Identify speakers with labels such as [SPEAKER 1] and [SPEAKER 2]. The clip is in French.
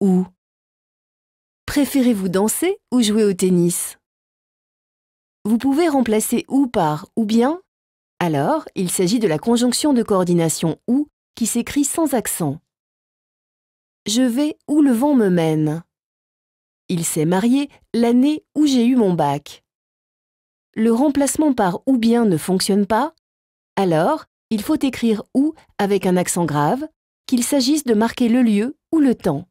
[SPEAKER 1] ou Préférez-vous
[SPEAKER 2] danser ou jouer au tennis Vous pouvez remplacer ou par ou bien. Alors, il s'agit de la conjonction de coordination ou qui s'écrit sans accent. Je vais où le vent me mène. Il s'est marié l'année où j'ai eu mon bac. Le remplacement par ou bien ne fonctionne pas. Alors, il faut écrire ou avec un accent grave, qu'il s'agisse de marquer le lieu ou le temps.